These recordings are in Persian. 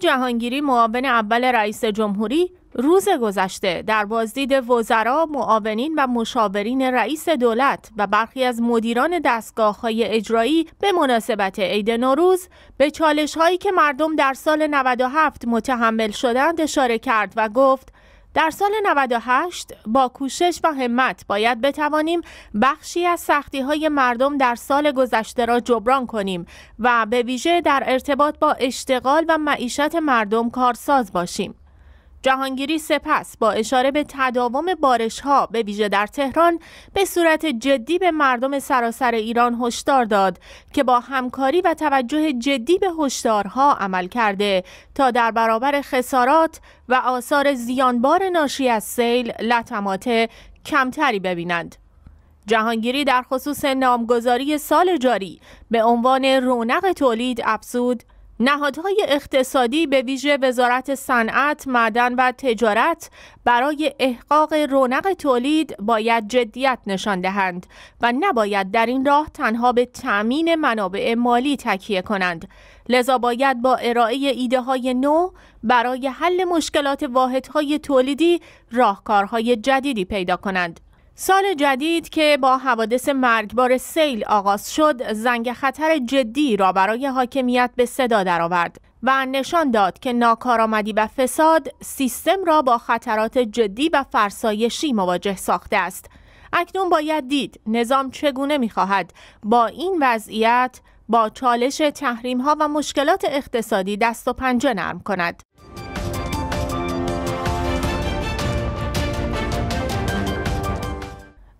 جهانگیری معاون اول رئیس جمهوری روز گذشته در بازدید وزرا، معاونین و مشاورین رئیس دولت و برخی از مدیران دستگاه های اجرایی به مناسبت عید نوروز به چالش هایی که مردم در سال 97 متحمل شدند اشاره کرد و گفت در سال 98 با کوشش و همت باید بتوانیم بخشی از سختی های مردم در سال گذشته را جبران کنیم و به ویژه در ارتباط با اشتغال و معیشت مردم کارساز باشیم. جهانگیری سپس با اشاره به تداوم بارش ها به ویژه در تهران به صورت جدی به مردم سراسر ایران هشدار داد که با همکاری و توجه جدی به هشدارها عمل کرده تا در برابر خسارات و آثار زیانبار ناشی از سیل لطمات کمتری ببینند. جهانگیری در خصوص نامگذاری سال جاری به عنوان رونق تولید افزود نهادهای اقتصادی به ویژه وزارت صنعت، معدن و تجارت برای احقاق رونق تولید باید جدیت نشان دهند و نباید در این راه تنها به تأمین منابع مالی تکیه کنند. لذا باید با ارائه ایده های نو برای حل مشکلات واحدهای تولیدی راهکارهای جدیدی پیدا کنند. سال جدید که با حوادث مرگبار سیل آغاز شد زنگ خطر جدی را برای حاکمیت به صدا درآورد و نشان داد که ناکارآمدی و فساد سیستم را با خطرات جدی و فرسایشی مواجه ساخته است اکنون باید دید نظام چگونه میخواهد با این وضعیت با چالش تحریم ها و مشکلات اقتصادی دست و پنجه نرم کند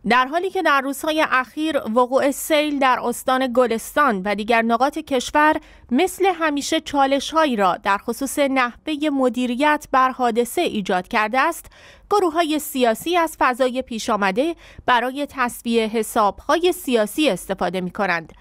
در حالی که در روزهای اخیر وقوع سیل در استان گلستان و دیگر نقاط کشور مثل همیشه چالش را در خصوص نحوه مدیریت بر حادثه ایجاد کرده است گروه های سیاسی از فضای پیش آمده برای تصویه حساب های سیاسی استفاده می کنند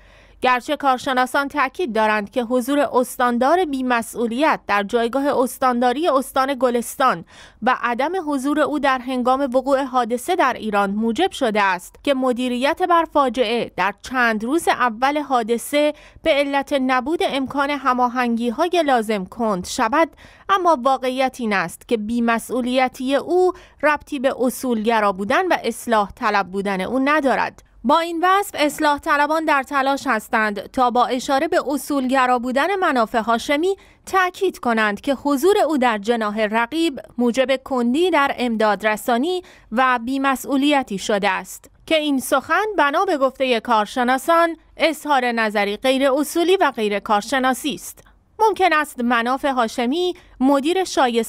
گرچه کارشناسان تاکید دارند که حضور استاندار بیمسئولیت در جایگاه استانداری استان گلستان و عدم حضور او در هنگام وقوع حادثه در ایران موجب شده است که مدیریت بر فاجعه در چند روز اول حادثه به علت نبود امکان هماهنگی های لازم کند شود اما واقعیت این است که بیمسئولیتی او ربطی به اصولگرا بودن و اصلاح طلب بودن او ندارد با این وصف اصلاح طلبان در تلاش هستند تا با اشاره به اصولگرا بودن منافع هاشمی تأکید کنند که حضور او در جناه رقیب موجب کندی در امدادرسانی و بیمسئولیتی شده است که این سخن بنا به گفته کارشناسان اظهار نظری غیر اصولی و غیر کارشناسی است ممکن است مناف هاشمی مدیر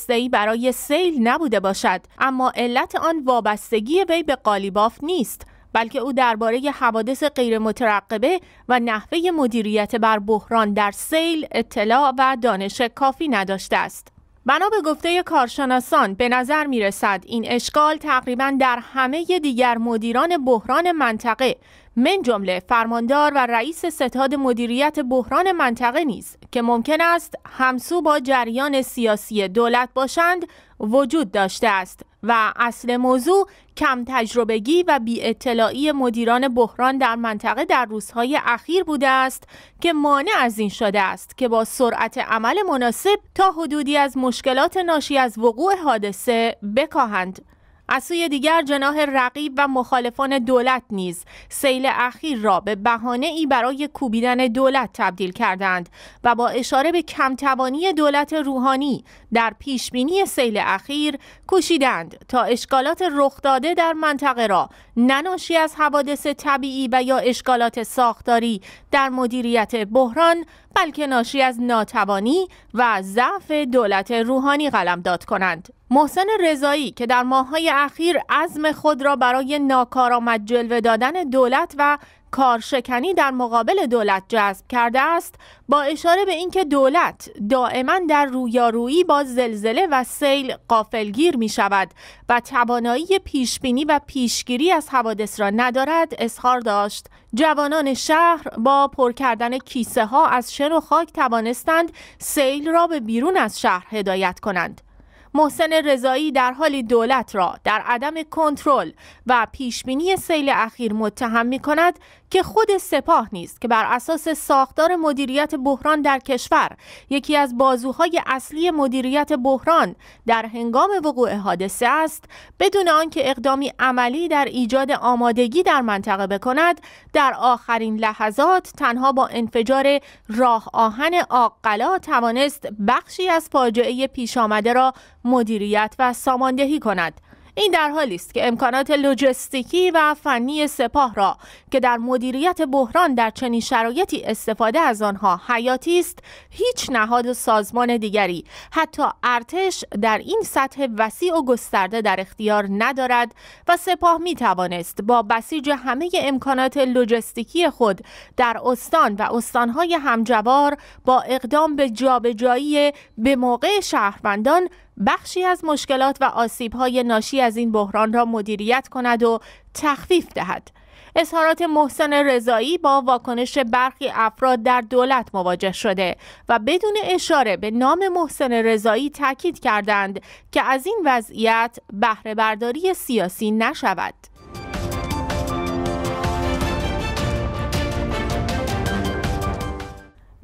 ای برای سیل نبوده باشد اما علت آن وابستگی وی به قالیباف نیست بلکه او درباره حوادث مترقبه و نحوه مدیریت بر بحران در سیل اطلاع و دانش کافی نداشته است. بنا به گفته کارشناسان به نظر می رسد این اشکال تقریبا در همه دیگر مدیران بحران منطقه من جمله فرماندار و رئیس ستاد مدیریت بحران منطقه نیز که ممکن است همسو با جریان سیاسی دولت باشند وجود داشته است و اصل موضوع کم تجربگی و بی اطلاعی مدیران بحران در منطقه در روزهای اخیر بوده است که مانع از این شده است که با سرعت عمل مناسب تا حدودی از مشکلات ناشی از وقوع حادثه بکاهند. از سوی دیگر جناح رقیب و مخالفان دولت نیز سیل اخیر را به بهانه ای برای کوبیدن دولت تبدیل کردند و با اشاره به کمتوانی دولت روحانی در پیشبینی سیل اخیر کوشیدند تا اشکالات رخ داده در منطقه را نناشی از حوادث طبیعی و یا اشکالات ساختاری در مدیریت بحران بلکه ناشی از ناتوانی و ضعف دولت روحانی قلمداد کنند محسن رضایی که در ماه‌های اخیر عزم خود را برای ناکارآمد جلوه دادن دولت و کارشکنی در مقابل دولت جذب کرده است با اشاره به اینکه دولت دائما در رویارویی با زلزله و سیل قافلگیر می شود و توانایی پیشبینی و پیشگیری از حوادث را ندارد اظهار داشت جوانان شهر با پر کردن کیسه ها از شن و خاک توانستند سیل را به بیرون از شهر هدایت کنند محسن رضایی در حالی دولت را در عدم کنترل و پیشبینی سیل اخیر متهم می کند که خود سپاه نیست که بر اساس ساختار مدیریت بحران در کشور یکی از بازوهای اصلی مدیریت بحران در هنگام وقوع حادثه است بدون آنکه اقدامی عملی در ایجاد آمادگی در منطقه بکند در آخرین لحظات تنها با انفجار راه آهن آقلا توانست بخشی از فاجعه پیش آمده را مدیریت و ساماندهی کند این در حالی است که امکانات لوجستیکی و فنی سپاه را که در مدیریت بحران در چنین شرایطی استفاده از آنها حیاتی است هیچ نهاد و سازمان دیگری حتی ارتش در این سطح وسیع و گسترده در اختیار ندارد و سپاه می توانست با بسیج همه امکانات لوجستیکی خود در استان و استانهای همجوار با اقدام به جابجایی به موقع شهروندان بخشی از مشکلات و آسیب‌های ناشی از این بحران را مدیریت کند و تخفیف دهد. اظهارات محسن رضایی با واکنش برخی افراد در دولت مواجه شده و بدون اشاره به نام محسن رضایی تاکید کردند که از این وضعیت بهره برداری سیاسی نشود.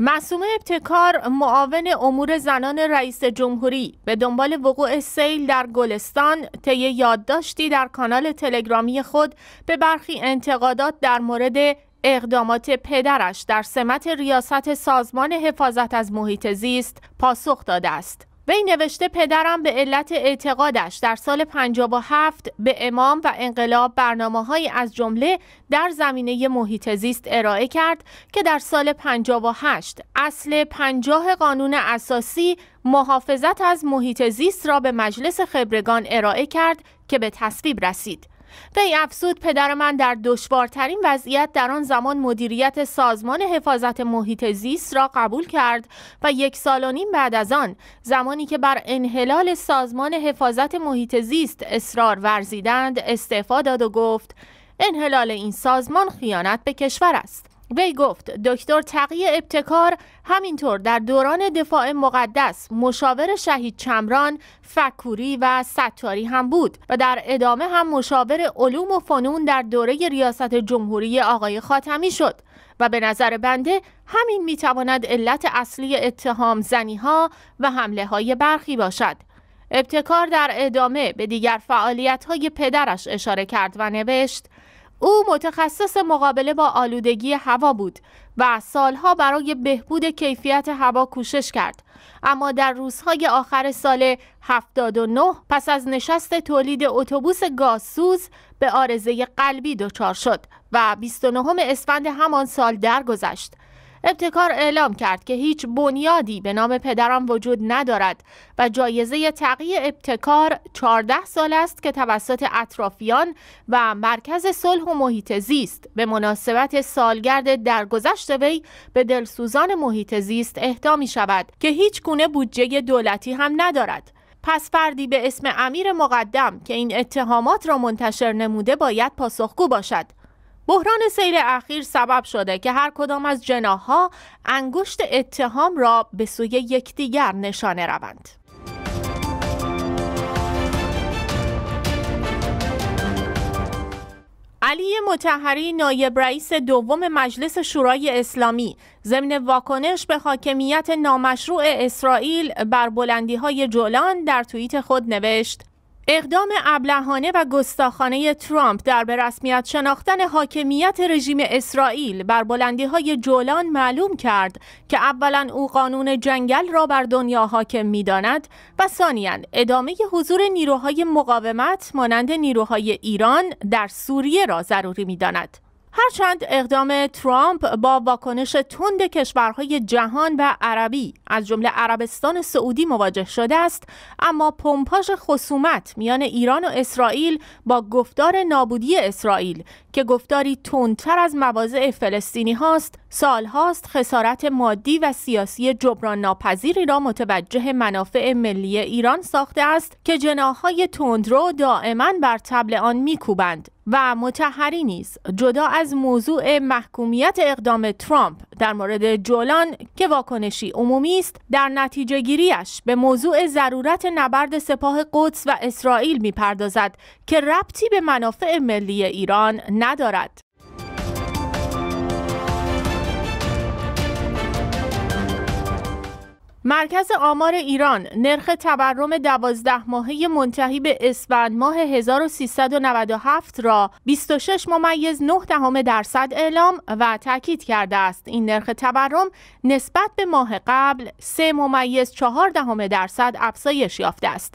مسومه ابتکار معاون امور زنان رئیس جمهوری به دنبال وقوع سیل در گلستان طی یادداشتی در کانال تلگرامی خود به برخی انتقادات در مورد اقدامات پدرش در سمت ریاست سازمان حفاظت از محیط زیست پاسخ داده است. وی نوشته پدرم به علت اعتقادش در سال 57 به امام و انقلاب برنامههایی از جمله در زمینه محیط زیست ارائه کرد که در سال 58 اصل 50 قانون اساسی محافظت از محیط زیست را به مجلس خبرگان ارائه کرد که به تصویب رسید. وی افزود پدر من در دشوارترین وضعیت در آن زمان مدیریت سازمان حفاظت محیط زیست را قبول کرد و یک سال و نیم بعد از آن زمانی که بر انحلال سازمان حفاظت محیط زیست اصرار ورزیدند استعفا داد و گفت انحلال این سازمان خیانت به کشور است وی گفت دکتر تقی ابتکار همینطور در دوران دفاع مقدس مشاور شهید چمران فکوری و ستاری هم بود و در ادامه هم مشاور علوم و فنون در دوره ریاست جمهوری آقای خاتمی شد و به نظر بنده همین میتواند علت اصلی اتهام زنی ها و حمله های برخی باشد ابتکار در ادامه به دیگر فعالیت های پدرش اشاره کرد و نوشت او متخصص مقابله با آلودگی هوا بود و سالها برای بهبود کیفیت هوا کوشش کرد اما در روزهای آخر سال 79 پس از نشست تولید اتوبوس گازسوز به آرزه قلبی دچار شد و 29 اسفند همان سال درگذشت ابتکار اعلام کرد که هیچ بنیادی به نام پدرم وجود ندارد و جایزه تقی ابتکار 14 سال است که توسط اطرافیان و مرکز صلح و محیط زیست به مناسبت سالگرد درگذشت وی به دلسوزان محیط زیست اهدا می شود که هیچ گونه بودجه دولتی هم ندارد پس فردی به اسم امیر مقدم که این اتهامات را منتشر نموده باید پاسخگو باشد بحران سیر اخیر سبب شده که هر کدام از جناها انگشت اتهام را به سوی یکدیگر نشانه روند. علی متحری نایب رئیس دوم مجلس شورای اسلامی ضمن واکنش به حاکمیت نامشروع اسرائیل بر بلندی های جولان در توییت خود نوشت اقدام ابلهانه و گستاخانه ترامپ در به رسمیت شناختن حاکمیت رژیم اسرائیل بر بلندی های جولان معلوم کرد که اولا او قانون جنگل را بر دنیا حاکم می داند و ثانیا ادامه حضور نیروهای مقاومت مانند نیروهای ایران در سوریه را ضروری می داند. هرچند اقدام ترامپ با واکنش تند کشورهای جهان و عربی از جمله عربستان سعودی مواجه شده است اما پمپاژ خصومت میان ایران و اسرائیل با گفتار نابودی اسرائیل که گفتاری تندتر از مواضع فلسطینی هاست سال هاست خسارت مادی و سیاسی جبران ناپذیری را متوجه منافع ملی ایران ساخته است که جناهای تندرو دائما بر تبل آن میکوبند و متحری نیست جدا از موضوع محکومیت اقدام ترامپ در مورد جولان که واکنشی عمومی است در نتیجه گیریش به موضوع ضرورت نبرد سپاه قدس و اسرائیل میپردازد که ربطی به منافع ملی ایران ندارد مرکز آمار ایران نرخ تورم دوازده ماهه منتهی به اسفند ماه 1397 را 26 ممیز 9 دهم درصد اعلام و تاکید کرده است این نرخ تورم نسبت به ماه قبل 3 ممیز 4 دهم درصد افزایش یافته است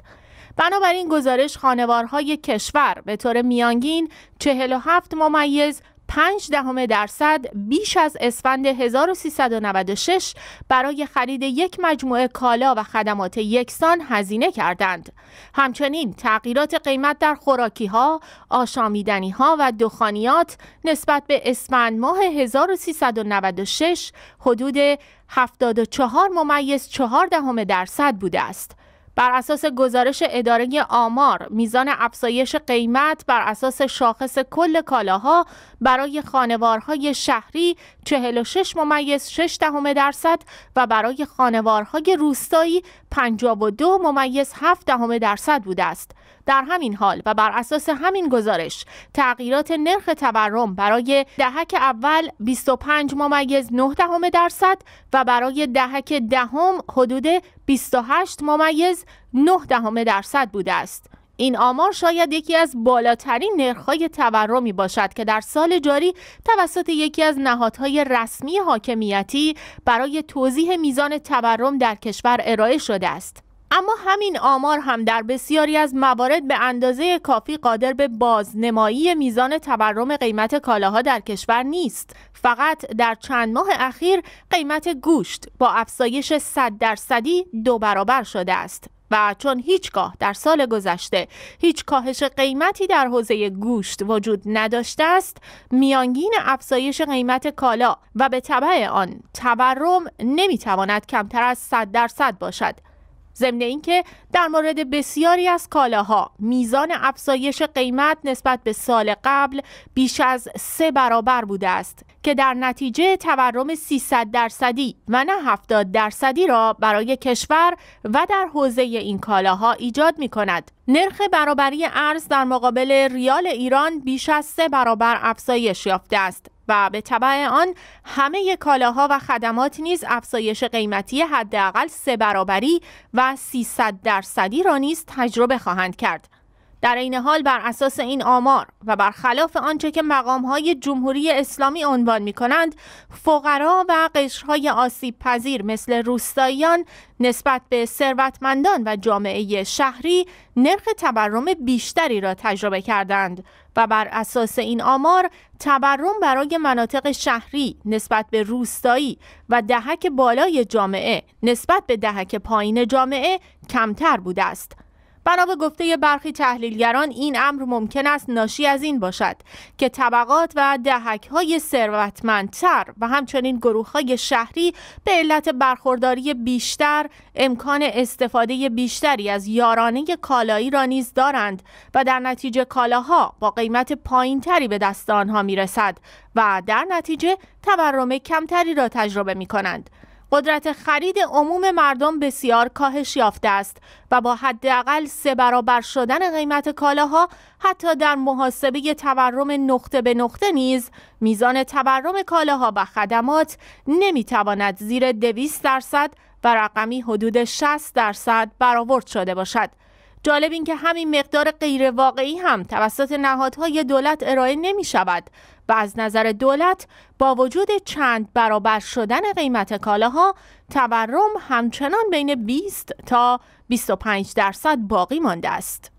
بنابراین گزارش خانوارهای کشور به طور میانگین 47 ممیز 5 دهم درصد بیش از اسفند 1396 برای خرید یک مجموعه کالا و خدمات یکسان هزینه کردند. همچنین تغییرات قیمت در خوراکی ها، آشامیدنی ها و دخانیات نسبت به اسفند ماه 1396 حدود 74 ممیز 4 دهم درصد بوده است. بر اساس گزارش اداره آمار میزان افزایش قیمت بر اساس شاخص کل کالاها برای خانوارهای شهری 46 ممیز 6 دهم درصد و برای خانوارهای روستایی 52 ممیز 7 دهم درصد بوده است. در همین حال و بر اساس همین گزارش تغییرات نرخ تورم برای دهک اول 25 ممیز 9 دهم درصد و برای دهک دهم حدود 28 ممیز 9 دهم درصد بوده است. این آمار شاید یکی از بالاترین نرخ‌های تورمی باشد که در سال جاری توسط یکی از نهادهای رسمی حاکمیتی برای توضیح میزان تورم در کشور ارائه شده است. اما همین آمار هم در بسیاری از موارد به اندازه کافی قادر به بازنمایی میزان تورم قیمت کالاها در کشور نیست فقط در چند ماه اخیر قیمت گوشت با افزایش 100 درصدی دو برابر شده است و چون هیچگاه در سال گذشته هیچ کاهش قیمتی در حوزه گوشت وجود نداشته است میانگین افزایش قیمت کالا و به طبع آن تورم نمیتواند کمتر از 100 درصد باشد ضمن اینکه در مورد بسیاری از کالاها میزان افزایش قیمت نسبت به سال قبل بیش از سه برابر بوده است که در نتیجه تورم 300 درصدی و نه 70 درصدی را برای کشور و در حوزه این کالاها ایجاد می کند. نرخ برابری ارز در مقابل ریال ایران بیش از سه برابر افزایش یافته است و به طبع آن همه کالاها و خدمات نیز افزایش قیمتی حداقل سه برابری و 300 درصدی را نیز تجربه خواهند کرد. در این حال بر اساس این آمار و برخلاف آنچه که مقام های جمهوری اسلامی عنوان می کنند فقرا و قشرهای آسیب پذیر مثل روستاییان نسبت به ثروتمندان و جامعه شهری نرخ تورم بیشتری را تجربه کردند و بر اساس این آمار تورم برای مناطق شهری نسبت به روستایی و دهک بالای جامعه نسبت به دهک پایین جامعه کمتر بوده است بنا به گفته برخی تحلیلگران این امر ممکن است ناشی از این باشد که طبقات و دهک های ثروتمندتر و همچنین گروه های شهری به علت برخورداری بیشتر امکان استفاده بیشتری از یارانه کالایی را نیز دارند و در نتیجه کالاها با قیمت پایینتری به دست آنها می و در نتیجه تورم کمتری را تجربه می کنند. قدرت خرید عموم مردم بسیار کاهش یافته است و با حداقل سه برابر شدن قیمت کالاها حتی در محاسبه تورم نقطه به نقطه نیز میزان تورم کالاها و خدمات نمیتواند زیر دویست درصد و رقمی حدود 60 درصد برآورد شده باشد جالب این که همین مقدار واقعی هم توسط نهادهای دولت ارائه نمی شود و از نظر دولت با وجود چند برابر شدن قیمت کالاها تورم همچنان بین 20 تا 25 درصد باقی مانده است.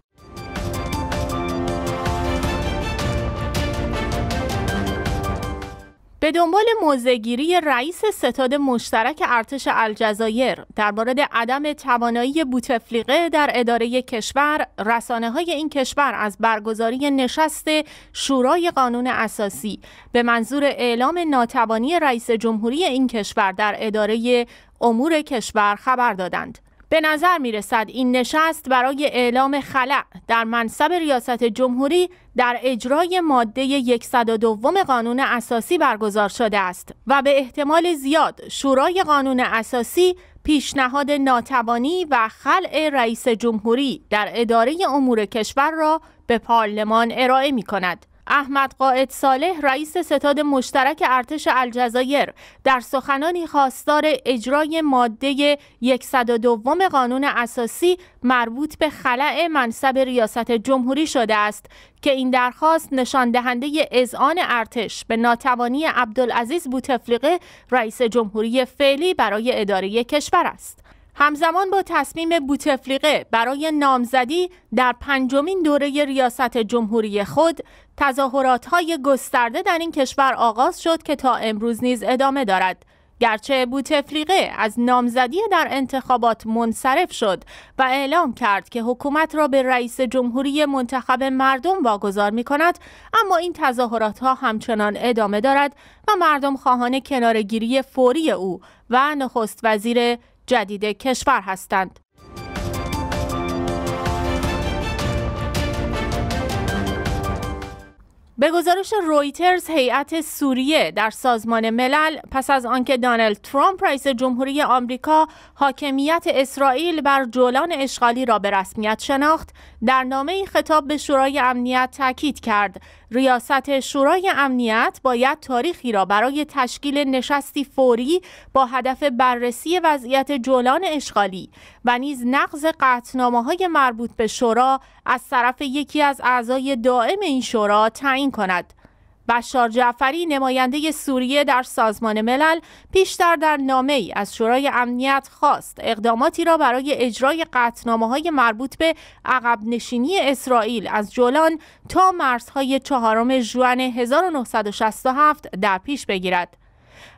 به دنبال موزگیری رئیس ستاد مشترک ارتش الجزایر در مورد عدم توانایی بوتفلیقه در اداره کشور رسانه های این کشور از برگزاری نشست شورای قانون اساسی به منظور اعلام ناتوانی رئیس جمهوری این کشور در اداره امور کشور خبر دادند به نظر می رسد این نشست برای اعلام خلع در منصب ریاست جمهوری در اجرای ماده 102 قانون اساسی برگزار شده است و به احتمال زیاد شورای قانون اساسی پیشنهاد ناتوانی و خلع رئیس جمهوری در اداره امور کشور را به پارلمان ارائه می کند. احمد قائد صالح رئیس ستاد مشترک ارتش الجزایر در سخنانی خواستار اجرای ماده 102 قانون اساسی مربوط به خلع منصب ریاست جمهوری شده است که این درخواست نشان دهنده اذعان ارتش به ناتوانی عبدالعزیز بوتفلیقه رئیس جمهوری فعلی برای اداره کشور است. همزمان با تصمیم بوتفلیقه برای نامزدی در پنجمین دوره ریاست جمهوری خود تظاهرات های گسترده در این کشور آغاز شد که تا امروز نیز ادامه دارد گرچه بوتفلیقه از نامزدی در انتخابات منصرف شد و اعلام کرد که حکومت را به رئیس جمهوری منتخب مردم واگذار می کند اما این تظاهرات ها همچنان ادامه دارد و مردم خواهان کنارگیری فوری او و نخست وزیر جدید کشور هستند. به گزارش رویترز هیئت سوریه در سازمان ملل پس از آنکه دانلد ترامپ رئیس جمهوری آمریکا حاکمیت اسرائیل بر جولان اشغالی را به رسمیت شناخت در نامه خطاب به شورای امنیت تاکید کرد ریاست شورای امنیت باید تاریخی را برای تشکیل نشستی فوری با هدف بررسی وضعیت جولان اشغالی و نیز نقض قطنامه های مربوط به شورا از طرف یکی از اعضای دائم این شورا تعیین کند بشار جعفری نماینده سوریه در سازمان ملل پیشتر در نامه ای از شورای امنیت خواست اقداماتی را برای اجرای قطنامه های مربوط به عقب نشینی اسرائیل از جولان تا مرزهای چهارم جوان 1967 در پیش بگیرد.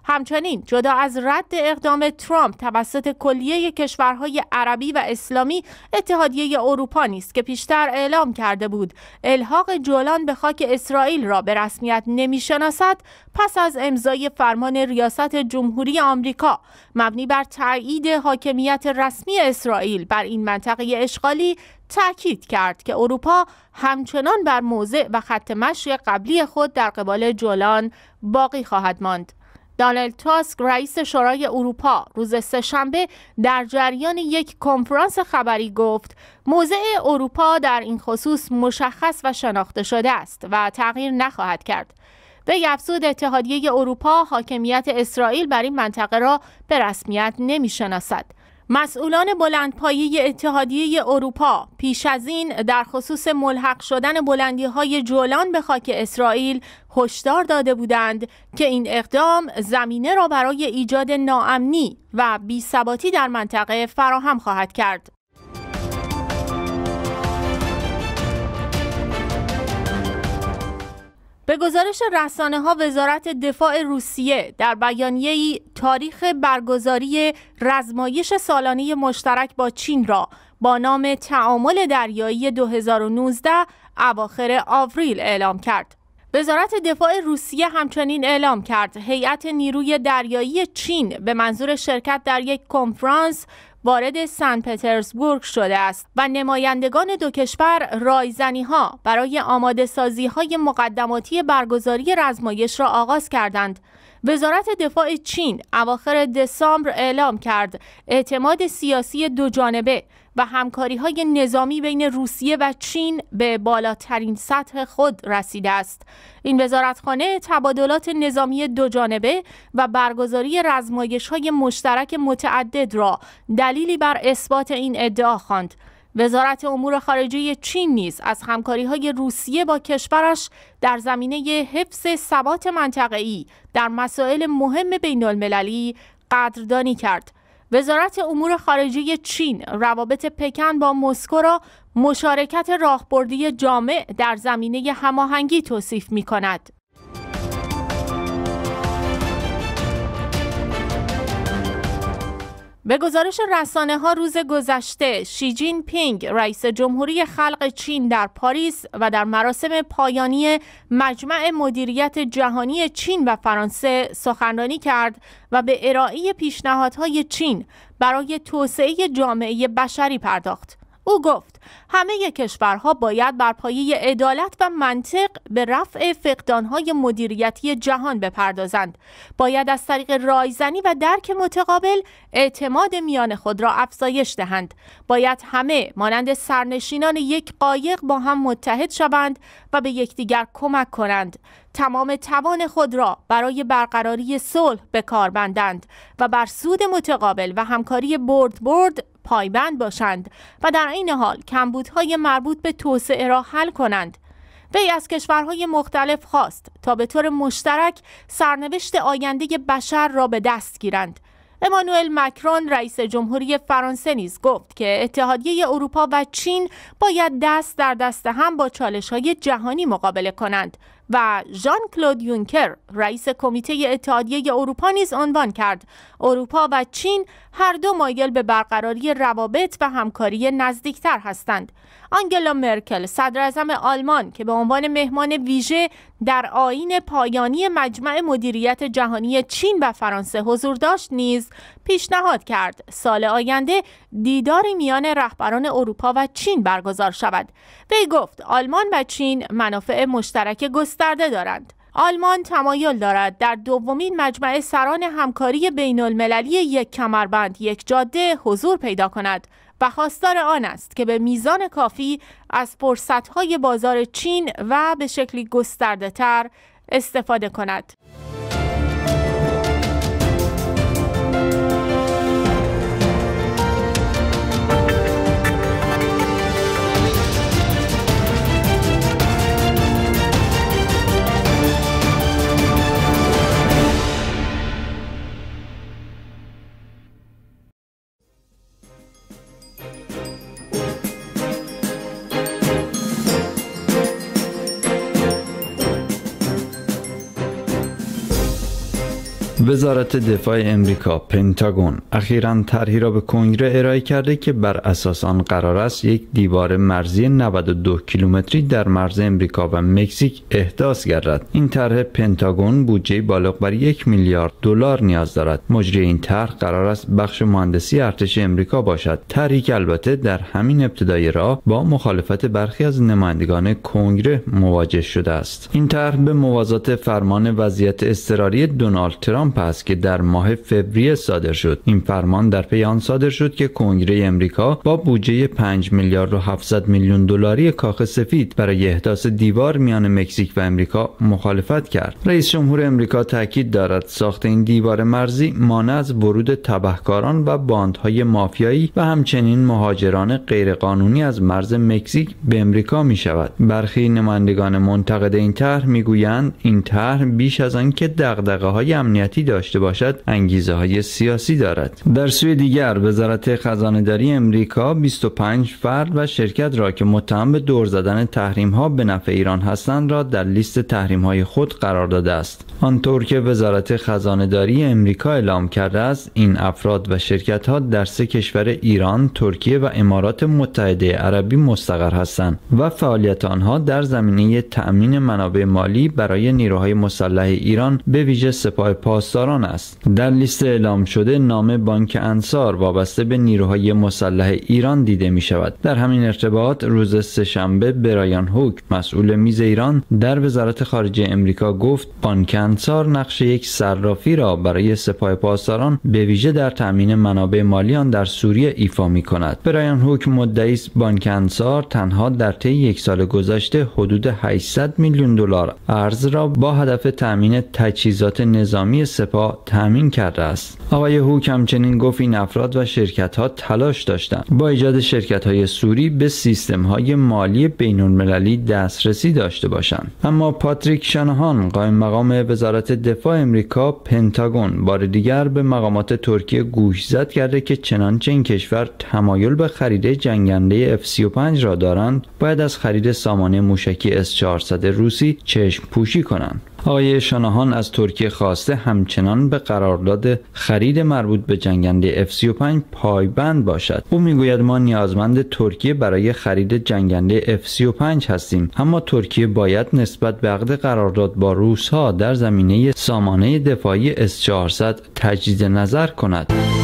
همچنین جدا از رد اقدام ترامپ توسط کلیه کشورهای عربی و اسلامی اتحادیه اروپا نیست که پیشتر اعلام کرده بود الحاق جولان به خاک اسرائیل را به رسمیت نمیشناسد پس از امضای فرمان ریاست جمهوری آمریکا مبنی بر تایید حاکمیت رسمی اسرائیل بر این منطقه اشغالی تاکید کرد که اروپا همچنان بر موضع و خط مشی قبلی خود در قبال جولان باقی خواهد ماند دانلد تاسک رئیس شورای اروپا روز سهشنبه در جریان یک کنفرانس خبری گفت موضع اروپا در این خصوص مشخص و شناخته شده است و تغییر نخواهد کرد به افزود اتحادیه اروپا حاکمیت اسرائیل بر این منطقه را به رسمیت نمیشناسد مسئولان بلندپایه اتحادیه اروپا پیش از این در خصوص ملحق شدن بلندی های جولان به خاک اسرائیل هشدار داده بودند که این اقدام زمینه را برای ایجاد ناامنی و بیثباتی در منطقه فراهم خواهد کرد. به گزارش رسانه ها وزارت دفاع روسیه در بیانیه تاریخ برگزاری رزمایش سالانه مشترک با چین را با نام تعامل دریایی 2019 اواخر آوریل اعلام کرد. وزارت دفاع روسیه همچنین اعلام کرد هیئت نیروی دریایی چین به منظور شرکت در یک کنفرانس وارد سن پترزبورگ شده است و نمایندگان دو کشور رایزنی ها برای آماده سازی های مقدماتی برگزاری رزمایش را آغاز کردند وزارت دفاع چین اواخر دسامبر اعلام کرد اعتماد سیاسی دو جانبه و همکاری های نظامی بین روسیه و چین به بالاترین سطح خود رسیده است. این وزارتخانه تبادلات نظامی دو جانبه و برگزاری رزمایش های مشترک متعدد را دلیلی بر اثبات این ادعا خواند. وزارت امور خارجه چین نیز از همکاری های روسیه با کشورش در زمینه حفظ ثبات منطقه‌ای در مسائل مهم بین المللی قدردانی کرد. وزارت امور خارجه چین روابط پکن با مسکو را مشارکت راهبردی جامع در زمینه هماهنگی توصیف می کند. به گزارش رسانه ها روز گذشته شی جین پینگ رئیس جمهوری خلق چین در پاریس و در مراسم پایانی مجمع مدیریت جهانی چین و فرانسه سخنرانی کرد و به ارائه پیشنهادهای چین برای توسعه جامعه بشری پرداخت. او گفت همه کشورها باید بر پایه عدالت و منطق به رفع فقدانهای مدیریتی جهان بپردازند باید از طریق رایزنی و درک متقابل اعتماد میان خود را افزایش دهند باید همه مانند سرنشینان یک قایق با هم متحد شوند و به یکدیگر کمک کنند تمام توان خود را برای برقراری صلح به کار بندند و بر سود متقابل و همکاری برد برد پایبند باشند و در این حال کمبودهای مربوط به توسعه را حل کنند وی از کشورهای مختلف خواست تا به طور مشترک سرنوشت آینده بشر را به دست گیرند امانوئل مکرون رئیس جمهوری فرانسه نیز گفت که اتحادیه اروپا و چین باید دست در دست هم با چالش جهانی مقابله کنند و ژان کلود یونکر رئیس کمیته اتحادیه اروپا نیز عنوان کرد اروپا و چین هر دو مایل به برقراری روابط و همکاری نزدیکتر هستند آنگلا مرکل صدراعظم آلمان که به عنوان مهمان ویژه در آین پایانی مجمع مدیریت جهانی چین و فرانسه حضور داشت نیز پیشنهاد کرد سال آینده دیداری میان رهبران اروپا و چین برگزار شود وی گفت آلمان و چین منافع مشترک گسترده دارند آلمان تمایل دارد در دومین مجمع سران همکاری بین المللی یک کمربند یک جاده حضور پیدا کند و خواستار آن است که به میزان کافی از فرصتهای بازار چین و به شکلی گسترده تر استفاده کند. وزارت دفاع امریکا پنتاگون اخیرا طرحی را به کنگره ارائه کرده که بر اساس آن قرار است یک دیوار مرزی 92 کیلومتری در مرز امریکا و مکزیک احداث گردد این طرح پنتاگون بودجه بالغ بر یک میلیارد دلار نیاز دارد مجری این طرح قرار است بخش مهندسی ارتش امریکا باشد طرحی که البته در همین ابتدای را با مخالفت برخی از نمایندگان کنگره مواجه شده است این طرح به موازات فرمان وضعیت اضطراری دونالد ترامپ ترامپ است که در ماه فوریه صادر شد این فرمان در پی آن صادر شد که کنگره امریکا با بودجه 5 میلیارد و 700 میلیون دلاری کاخ سفید برای احداث دیوار میان مکزیک و امریکا مخالفت کرد رئیس جمهور امریکا تاکید دارد ساخت این دیوار مرزی مانع از ورود تبهکاران و باندهای مافیایی و همچنین مهاجران غیرقانونی از مرز مکزیک به امریکا می شود برخی نمایندگان منتقد این طرح میگویند این طرح بیش از آنکه دغدغه های امنیتی داشته باشد انگیزه های سیاسی دارد در سوی دیگر وزارت خزانهداری امریکا 25 فرد و شرکت را که متهم به دور زدن تحریم ها به نفع ایران هستند را در لیست تحریم های خود قرار داده است آنطور که وزارت داری امریکا اعلام کرده است این افراد و شرکت ها در سه کشور ایران ترکیه و امارات متحده عربی مستقر هستند و فعالیت آنها در زمینه تأمین منابع مالی برای نیروهای مسلح ایران به ویژه سپاه پاس است در لیست اعلام شده نام بانک انصار وابسته به نیروهای مسلح ایران دیده می شود در همین ارتباط روز سهشنبه برایان هوک مسئول میز ایران در وزارت خارجه امریکا گفت بانک انصار نقش یک صرافی را برای سپاه پاسداران به ویژه در تامین منابع مالی آن در سوریه ایفا می کند برایان هوک مدعی است بانک انصار تنها در طی یک سال گذشته حدود 800 میلیون دلار ارز را با هدف تامین تجهیزات نظامی سپاه کرده است آقای هو همچنین گفت این افراد و شرکت ها تلاش داشتند با ایجاد شرکت های سوری به سیستم های مالی بین المللی دسترسی داشته باشند اما پاتریک شانهان قائم مقام وزارت دفاع امریکا پنتاگون بار دیگر به مقامات ترکیه زد کرده که چنانچه این کشور تمایل به خرید جنگنده F-35 را دارند باید از خرید سامانه موشکی S-400 روسی چشم پوشی کنند آقای شانهان از ترکیه خواسته همچنان به قرارداد خرید مربوط به جنگنده F-35 پایبند باشد او میگوید ما نیازمند ترکیه برای خرید جنگنده F-35 هستیم اما ترکیه باید نسبت به عقد قرارداد با روسها در زمینه سامانه دفاعی S-400 تجدید نظر کند